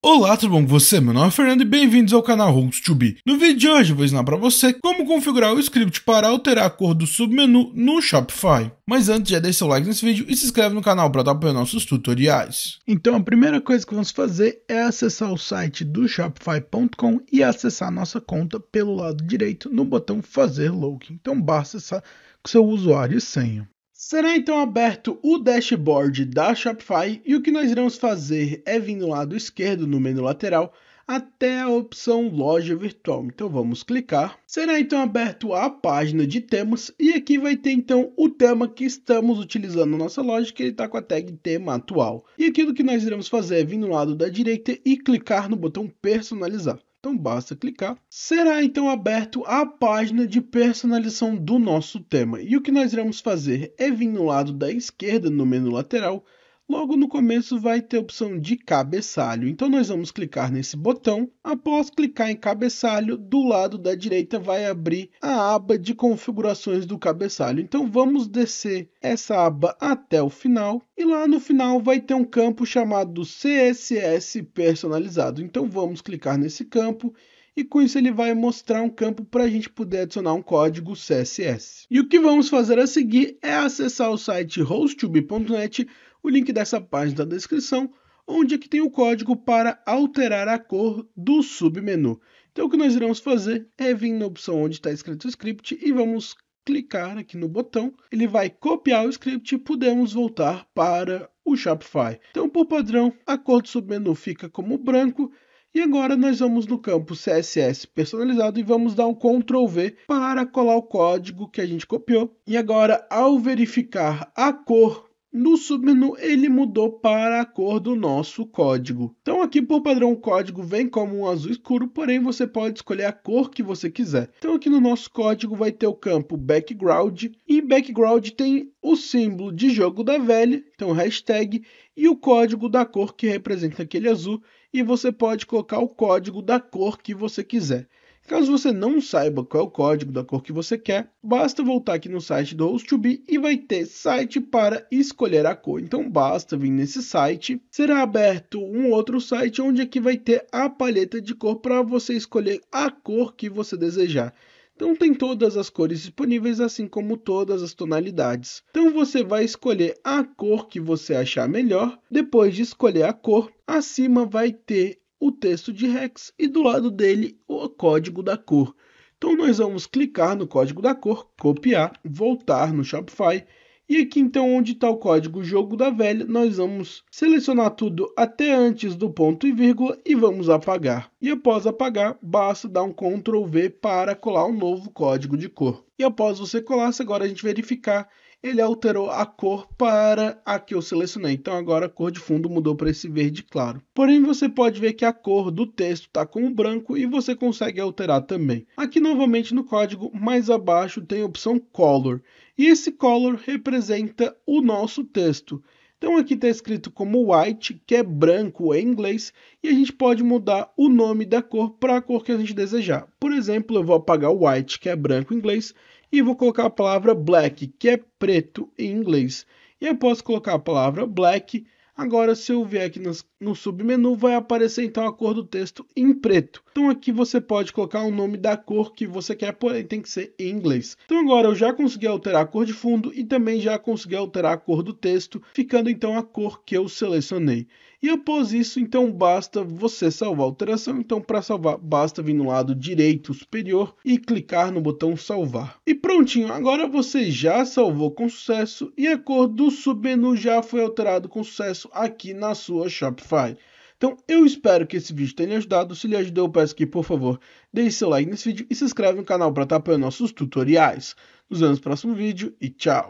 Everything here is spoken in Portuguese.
Olá, tudo bom com você? Meu nome é Fernando e bem-vindos ao canal Rogues to Be. No vídeo de hoje vou ensinar para você como configurar o script para alterar a cor do submenu no Shopify. Mas antes, já deixa seu like nesse vídeo e se inscreve no canal para acompanhar nossos tutoriais. Então a primeira coisa que vamos fazer é acessar o site do Shopify.com e acessar nossa conta pelo lado direito no botão fazer login. Então basta acessar com seu usuário e senha. Será então aberto o dashboard da Shopify e o que nós iremos fazer é vir no lado esquerdo no menu lateral até a opção loja virtual. Então vamos clicar. Será então aberto a página de temas e aqui vai ter então o tema que estamos utilizando na nossa loja, que ele está com a tag tema atual. E aquilo que nós iremos fazer é vir no lado da direita e clicar no botão personalizar. Então basta clicar. Será então aberto a página de personalização do nosso tema. E o que nós iremos fazer é vir no lado da esquerda, no menu lateral, Logo no começo vai ter a opção de cabeçalho, então nós vamos clicar nesse botão. Após clicar em cabeçalho, do lado da direita vai abrir a aba de configurações do cabeçalho. Então vamos descer essa aba até o final e lá no final vai ter um campo chamado CSS personalizado. Então vamos clicar nesse campo e com isso ele vai mostrar um campo para a gente poder adicionar um código CSS. E o que vamos fazer a seguir é acessar o site hostube.net o link dessa página da descrição, onde aqui é tem o código para alterar a cor do submenu. Então o que nós iremos fazer é vir na opção onde está escrito o script e vamos clicar aqui no botão, ele vai copiar o script e podemos voltar para o Shopify. Então, por padrão, a cor do submenu fica como branco, e agora nós vamos no campo CSS personalizado e vamos dar um Ctrl V para colar o código que a gente copiou. E agora, ao verificar a cor no submenu ele mudou para a cor do nosso código. Então aqui por padrão o código vem como um azul escuro, porém você pode escolher a cor que você quiser. Então aqui no nosso código vai ter o campo background e background tem o símbolo de jogo da velha, então hashtag e o código da cor que representa aquele azul e você pode colocar o código da cor que você quiser. Caso você não saiba qual é o código da cor que você quer, basta voltar aqui no site do Host2Be e vai ter site para escolher a cor. Então basta vir nesse site, será aberto um outro site onde aqui vai ter a paleta de cor para você escolher a cor que você desejar. Então tem todas as cores disponíveis, assim como todas as tonalidades. Então você vai escolher a cor que você achar melhor. Depois de escolher a cor, acima vai ter o texto de hex e do lado dele o código da cor. Então nós vamos clicar no código da cor, copiar, voltar no Shopify e aqui então onde está o código jogo da velha, nós vamos selecionar tudo até antes do ponto e vírgula e vamos apagar. E após apagar, basta dar um Ctrl V para colar o um novo código de cor. E após você colar, agora a gente verificar ele alterou a cor para a que eu selecionei. Então agora a cor de fundo mudou para esse verde claro. Porém, você pode ver que a cor do texto está com o branco e você consegue alterar também. Aqui novamente no código, mais abaixo, tem a opção Color. E esse Color representa o nosso texto. Então aqui está escrito como white, que é branco em inglês, e a gente pode mudar o nome da cor para a cor que a gente desejar. Por exemplo, eu vou apagar o white, que é branco em inglês, e vou colocar a palavra black, que é preto em inglês. E eu posso colocar a palavra black. Agora, se eu vier aqui no submenu, vai aparecer então a cor do texto em preto. Então aqui você pode colocar o nome da cor que você quer, porém tem que ser em inglês. Então agora eu já consegui alterar a cor de fundo e também já consegui alterar a cor do texto, ficando então a cor que eu selecionei. E após isso, então basta você salvar a alteração. Então, para salvar, basta vir no lado direito superior e clicar no botão salvar. E prontinho, agora você já salvou com sucesso e a cor do submenu já foi alterado com sucesso aqui na sua Shopify. Então, eu espero que esse vídeo tenha ajudado. Se lhe ajudou, eu peço que, por favor, deixe seu like nesse vídeo e se inscreve no canal para estar apoiando nossos tutoriais. Nos vemos no próximo vídeo e tchau!